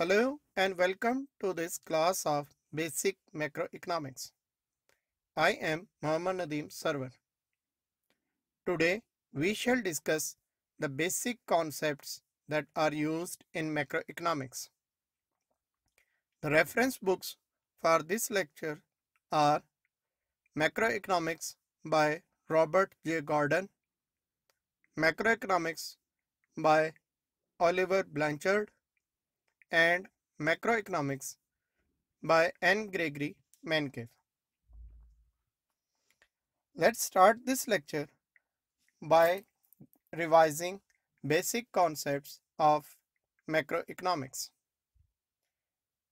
Hello and welcome to this class of Basic Macroeconomics. I am Muhammad Nadeem Sarwar. Today we shall discuss the basic concepts that are used in macroeconomics. The reference books for this lecture are Macroeconomics by Robert J. Gordon, Macroeconomics by Oliver Blanchard, and Macroeconomics by N. Gregory Mankiw. Let's start this lecture by revising basic concepts of macroeconomics.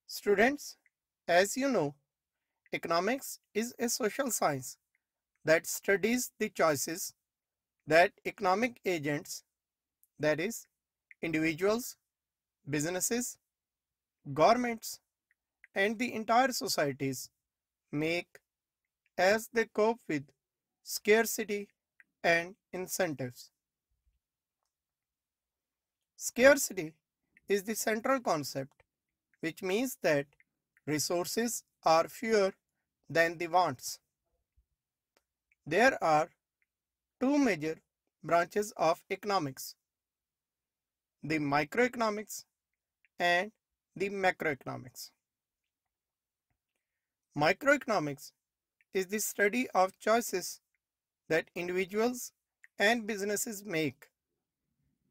Students, as you know, economics is a social science that studies the choices that economic agents, that is, individuals, businesses, governments, and the entire societies make as they cope with scarcity and incentives. Scarcity is the central concept, which means that resources are fewer than the wants. There are two major branches of economics, the microeconomics and the macroeconomics. Microeconomics is the study of choices that individuals and businesses make,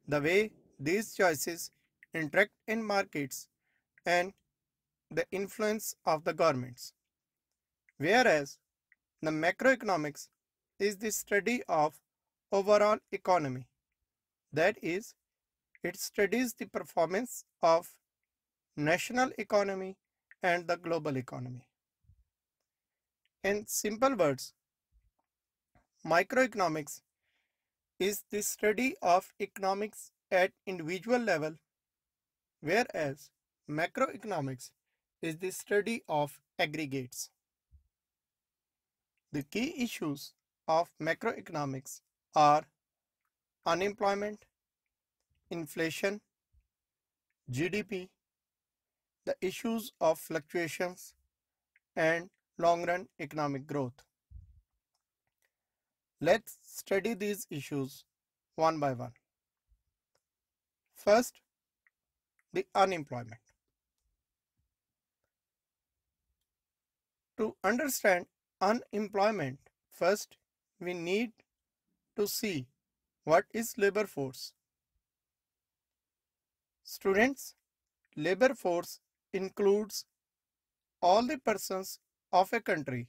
the way these choices interact in markets, and the influence of the governments. Whereas the macroeconomics is the study of overall economy. That is, it studies the performance of national economy and the global economy. In simple words, microeconomics is the study of economics at individual level, whereas macroeconomics is the study of aggregates. The key issues of macroeconomics are unemployment, inflation, GDP, the issues of fluctuations and long-run economic growth. Let's study these issues one by one. First, the unemployment. To understand unemployment, first we need to see what is labor force. Students, labor force includes all the persons of a country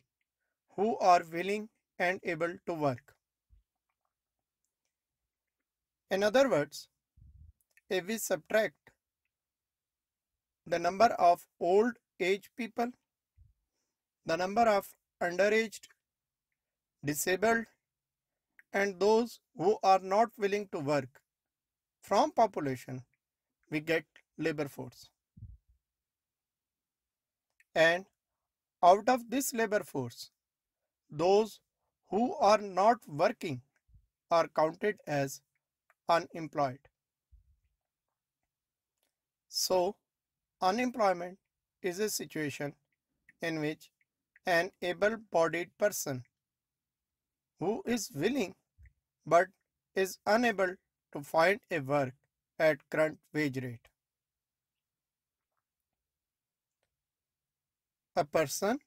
who are willing and able to work. In other words, if we subtract the number of old age people, the number of underaged, disabled and those who are not willing to work from population, we get labor force and out of this labor force, those who are not working are counted as unemployed. So, unemployment is a situation in which an able-bodied person who is willing but is unable to find a work at current wage rate a person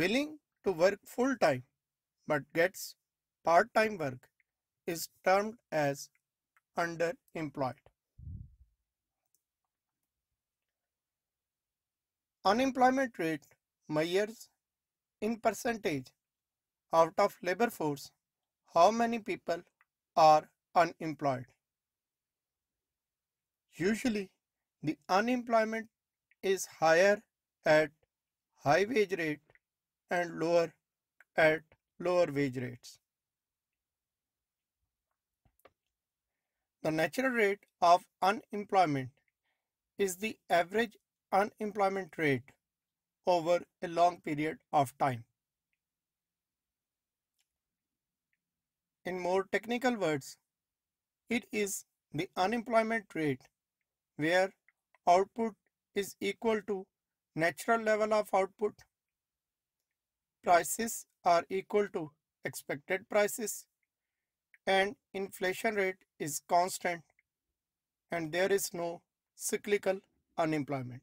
willing to work full time but gets part time work is termed as underemployed. Unemployment rate measures in percentage out of labor force how many people are unemployed. Usually the unemployment is higher at high wage rate and lower at lower wage rates. The natural rate of unemployment is the average unemployment rate over a long period of time. In more technical words, it is the unemployment rate where output is equal to natural level of output prices are equal to expected prices and inflation rate is constant and there is no cyclical unemployment.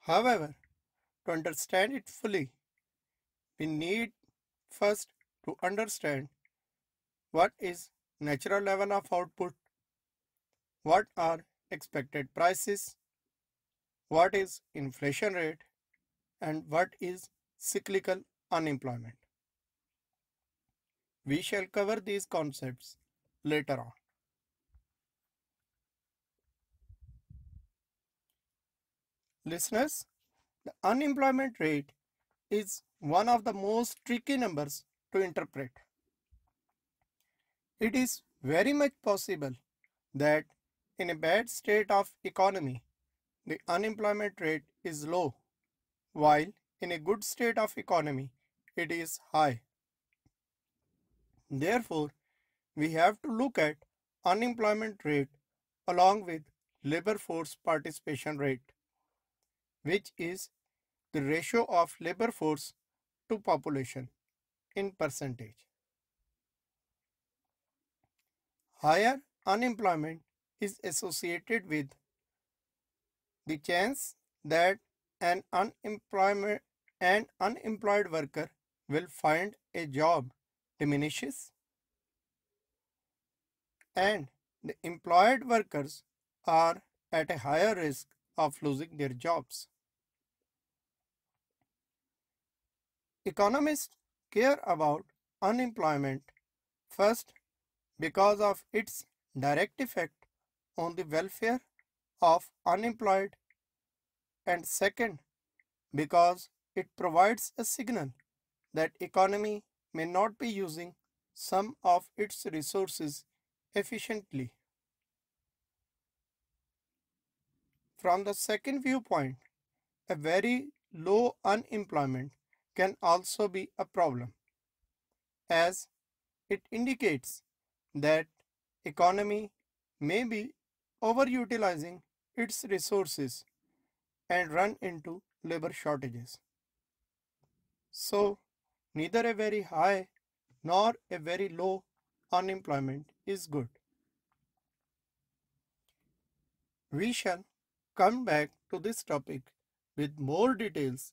However, to understand it fully, we need first to understand what is natural level of output, what are expected prices, what is inflation rate and what is cyclical unemployment. We shall cover these concepts later on. Listeners, the unemployment rate is one of the most tricky numbers to interpret. It is very much possible that in a bad state of economy, the unemployment rate is low, while in a good state of economy, it is high. Therefore, we have to look at unemployment rate along with labor force participation rate, which is the ratio of labor force to population in percentage. Higher unemployment is associated with the chance that an unemployment an unemployed worker will find a job diminishes and the employed workers are at a higher risk of losing their jobs. Economists care about unemployment first because of its direct effect on the welfare of unemployed and second because it provides a signal that economy may not be using some of its resources efficiently. From the second viewpoint, a very low unemployment can also be a problem as it indicates that economy may be overutilizing its resources and run into labor shortages. So, neither a very high nor a very low unemployment is good. We shall come back to this topic with more details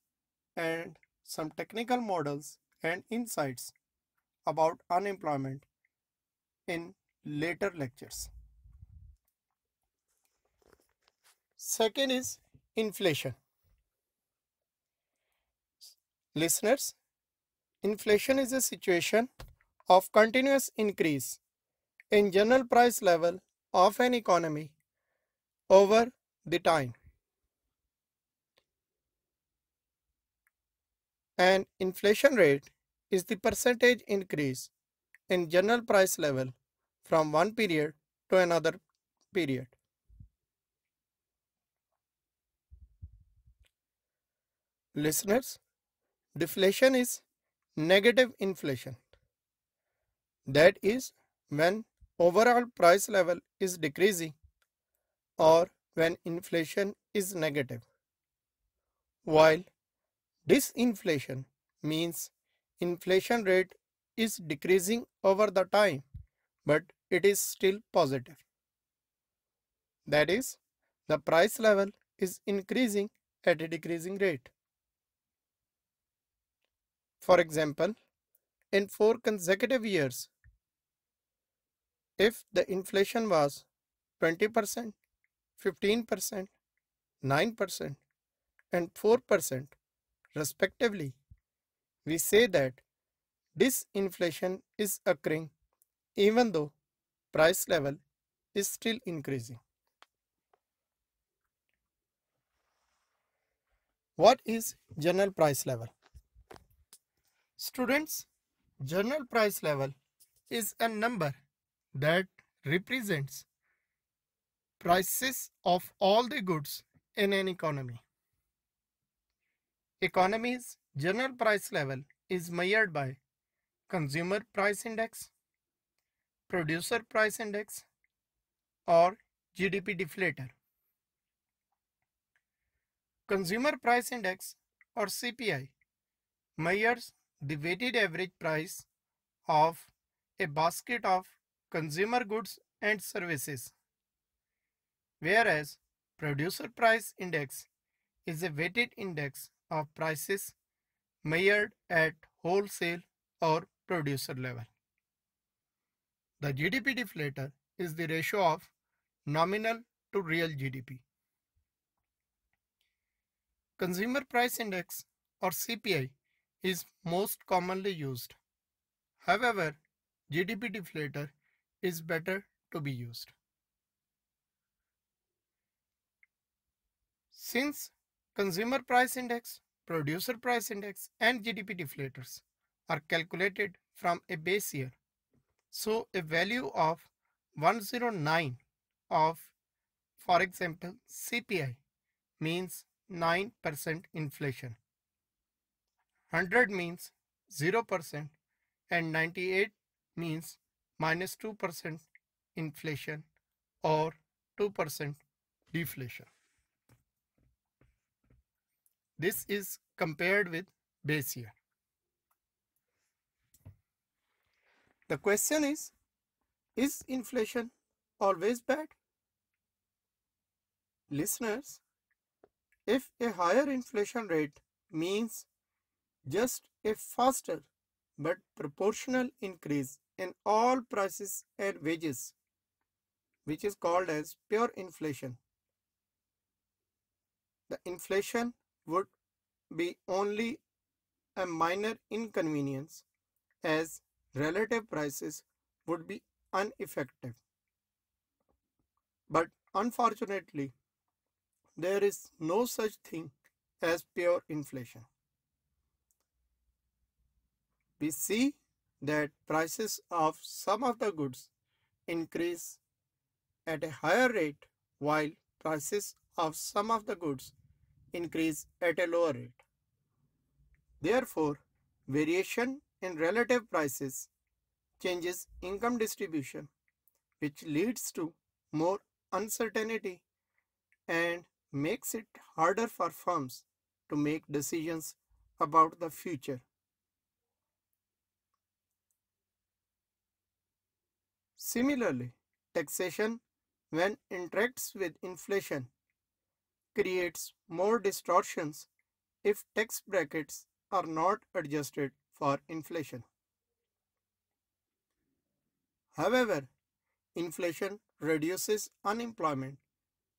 and some technical models and insights about unemployment in later lectures. Second is inflation. Listeners, inflation is a situation of continuous increase in general price level of an economy over the time. An inflation rate is the percentage increase in general price level from one period to another period. Listeners, deflation is negative inflation. That is when overall price level is decreasing or when inflation is negative. While disinflation means inflation rate is decreasing over the time but it is still positive. That is, the price level is increasing at a decreasing rate. For example, in four consecutive years, if the inflation was 20%, 15%, 9%, and 4% respectively, we say that this inflation is occurring even though price level is still increasing. What is general price level? Students, general price level is a number that represents prices of all the goods in an economy. Economy's general price level is measured by consumer price index, producer price index or GDP deflator. Consumer price index or CPI measures the weighted average price of a basket of consumer goods and services. Whereas producer price index is a weighted index of prices measured at wholesale or producer level. The GDP deflator is the ratio of nominal to real GDP. Consumer Price Index or CPI is most commonly used. However, GDP deflator is better to be used. Since consumer price index, producer price index and GDP deflators are calculated from a base year, so a value of 109 of for example CPI means 9% inflation 100 means 0% and 98 means minus 2% inflation or 2% deflation. This is compared with base year. The question is, is inflation always bad? Listeners, if a higher inflation rate means just a faster but proportional increase in all prices and wages which is called as pure inflation. The inflation would be only a minor inconvenience as relative prices would be ineffective. But unfortunately, there is no such thing as pure inflation we see that prices of some of the goods increase at a higher rate while prices of some of the goods increase at a lower rate. Therefore, variation in relative prices changes income distribution which leads to more uncertainty and makes it harder for firms to make decisions about the future. Similarly, taxation, when interacts with inflation, creates more distortions if tax brackets are not adjusted for inflation. However, inflation reduces unemployment,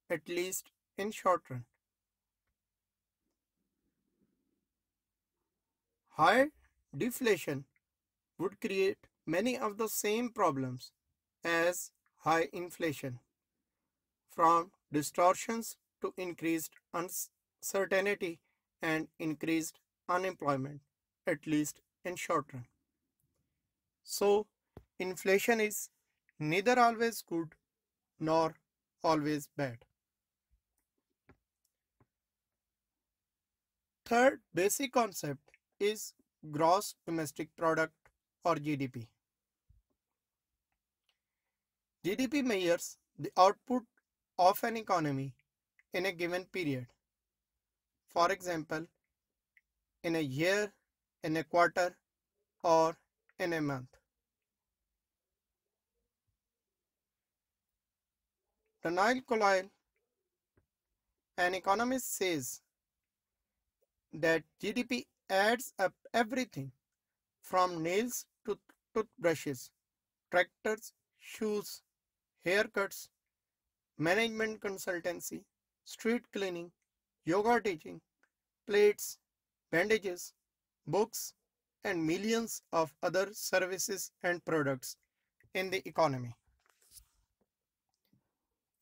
at least in short run. High deflation would create many of the same problems as high inflation, from distortions to increased uncertainty and increased unemployment, at least in short run. So, inflation is neither always good nor always bad. Third basic concept is gross domestic product or GDP. GDP measures the output of an economy in a given period. For example, in a year, in a quarter, or in a month. Daniel Nile an economist says that GDP adds up everything from nails to toothbrushes, tractors, shoes, haircuts, management consultancy, street cleaning, yoga teaching, plates, bandages, books, and millions of other services and products in the economy.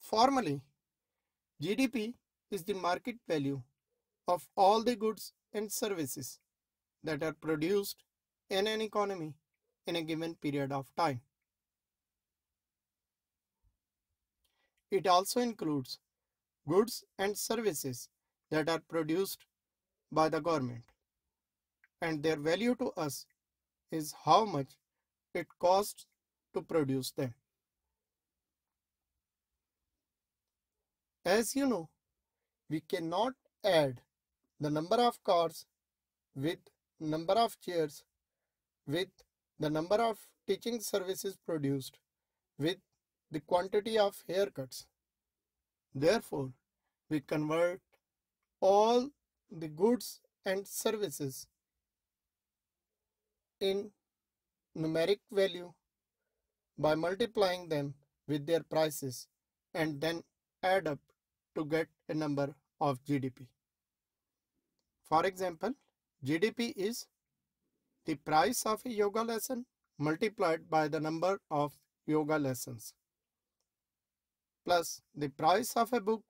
Formally, GDP is the market value of all the goods and services that are produced in an economy in a given period of time. It also includes goods and services that are produced by the government and their value to us is how much it costs to produce them. As you know, we cannot add the number of cars with number of chairs with the number of teaching services produced with the quantity of haircuts. Therefore, we convert all the goods and services in numeric value by multiplying them with their prices and then add up to get a number of GDP. For example, GDP is the price of a yoga lesson multiplied by the number of yoga lessons plus the price of a book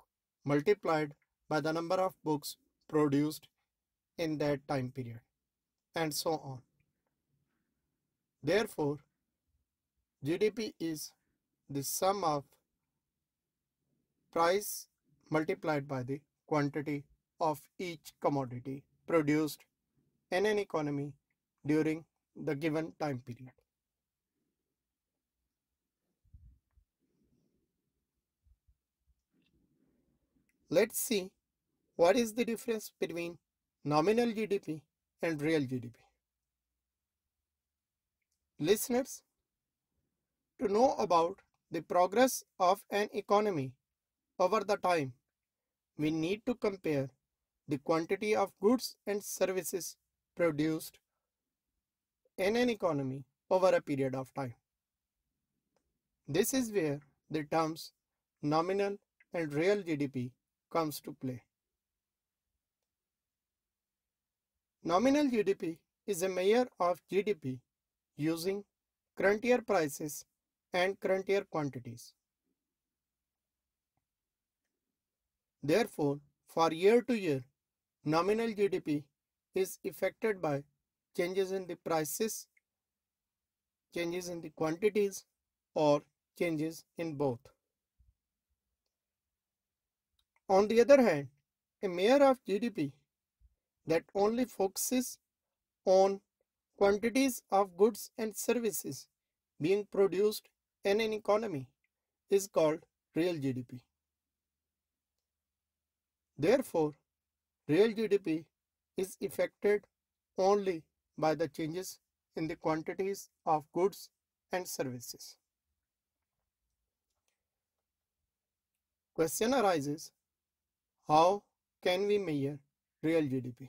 multiplied by the number of books produced in that time period and so on. Therefore, GDP is the sum of price multiplied by the quantity of each commodity produced in an economy during the given time period. Let's see what is the difference between nominal GDP and real GDP. Listeners, to know about the progress of an economy over the time, we need to compare the quantity of goods and services produced in an economy over a period of time. This is where the terms nominal and real GDP comes to play. Nominal GDP is a measure of GDP using current year prices and current year quantities. Therefore, for year to year, nominal GDP is affected by changes in the prices, changes in the quantities or changes in both. On the other hand, a measure of GDP that only focuses on quantities of goods and services being produced in an economy is called real GDP. Therefore, real GDP is affected only by the changes in the quantities of goods and services. Question arises how can we measure real GDP?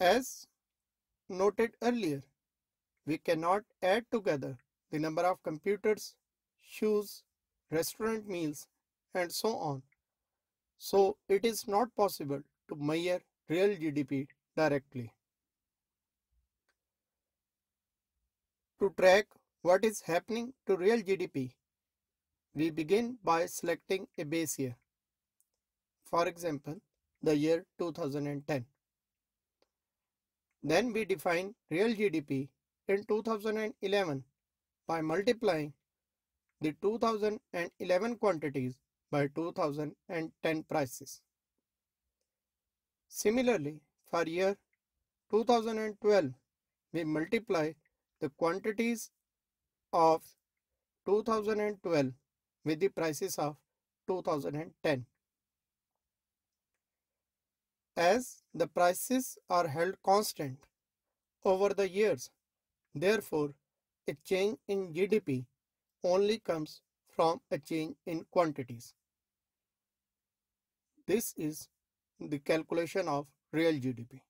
As noted earlier, we cannot add together the number of computers, shoes, restaurant meals, and so on. So it is not possible to measure real GDP directly. To track what is happening to real GDP, we begin by selecting a base year. For example, the year 2010. Then we define real GDP in 2011 by multiplying the 2011 quantities by 2010 prices. Similarly, for year 2012, we multiply the quantities of 2012 with the prices of 2010. As the prices are held constant over the years, therefore a change in GDP only comes from a change in quantities. This is the calculation of real GDP.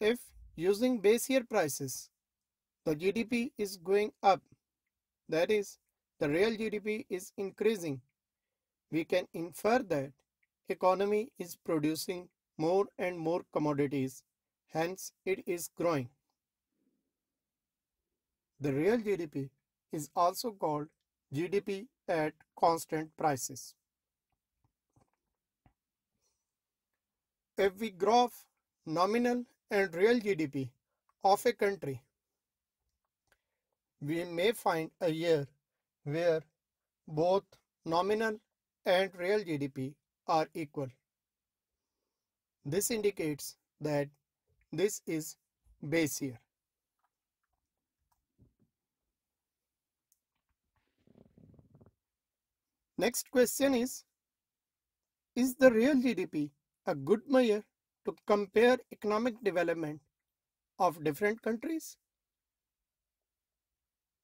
If using base year prices, the GDP is going up, that is, the real GDP is increasing, we can infer that economy is producing more and more commodities, hence it is growing. The real GDP is also called GDP at constant prices. If we graph nominal and real GDP of a country, we may find a year where both nominal and real GDP are equal. This indicates that this is base year. Next question is, is the real GDP a good measure to compare economic development of different countries?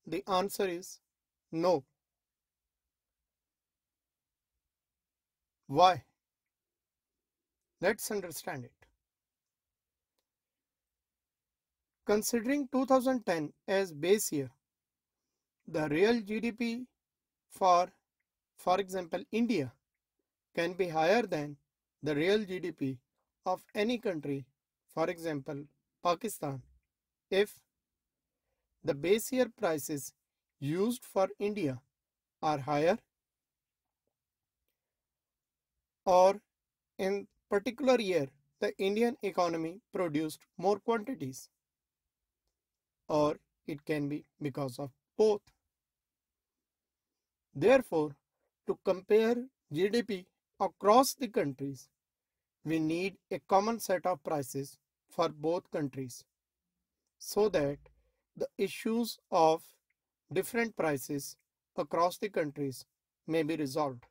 The answer is no. Why? Let's understand it. Considering 2010 as base year, the real GDP for, for example, India can be higher than the real GDP of any country, for example, Pakistan, if the base year prices used for India are higher or in particular year the Indian economy produced more quantities or it can be because of both. Therefore, to compare GDP across the countries we need a common set of prices for both countries so that the issues of different prices across the countries may be resolved.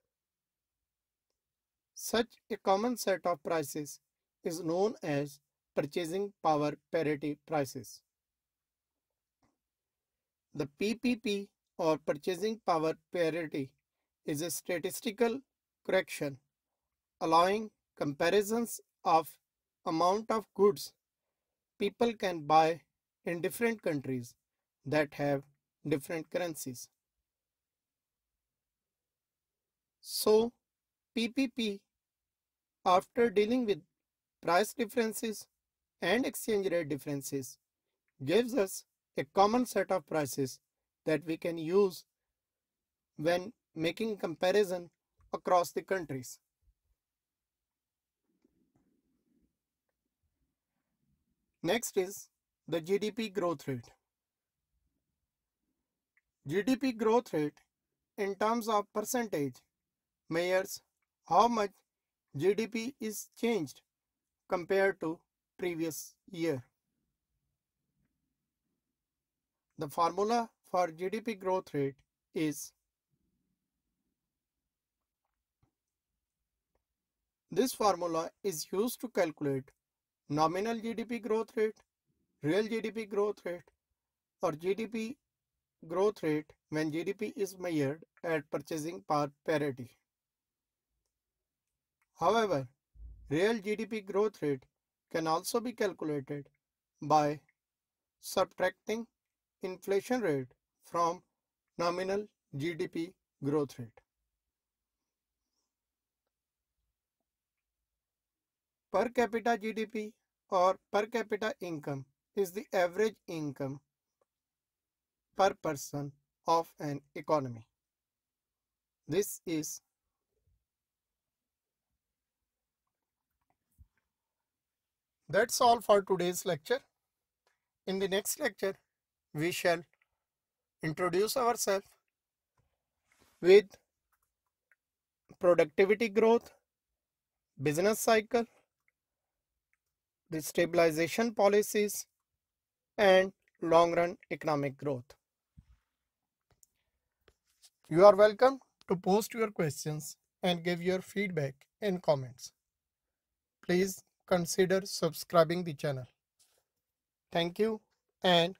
Such a common set of prices is known as purchasing power parity prices. The PPP or purchasing power parity is a statistical correction allowing comparisons of amount of goods people can buy in different countries that have different currencies. So PPP after dealing with price differences and exchange rate differences gives us a common set of prices that we can use when making comparison across the countries. Next is the GDP growth rate. GDP growth rate in terms of percentage measures how much GDP is changed compared to previous year. The formula for GDP growth rate is This formula is used to calculate nominal GDP growth rate, real GDP growth rate, or GDP growth rate when GDP is measured at purchasing power parity. However, real GDP growth rate can also be calculated by subtracting inflation rate from nominal GDP growth rate. Per capita GDP or per capita income is the average income per person of an economy. This is That's all for today's lecture. In the next lecture, we shall introduce ourselves with productivity growth, business cycle, the stabilization policies, and long-run economic growth. You are welcome to post your questions and give your feedback in comments. Please consider subscribing the channel. Thank you and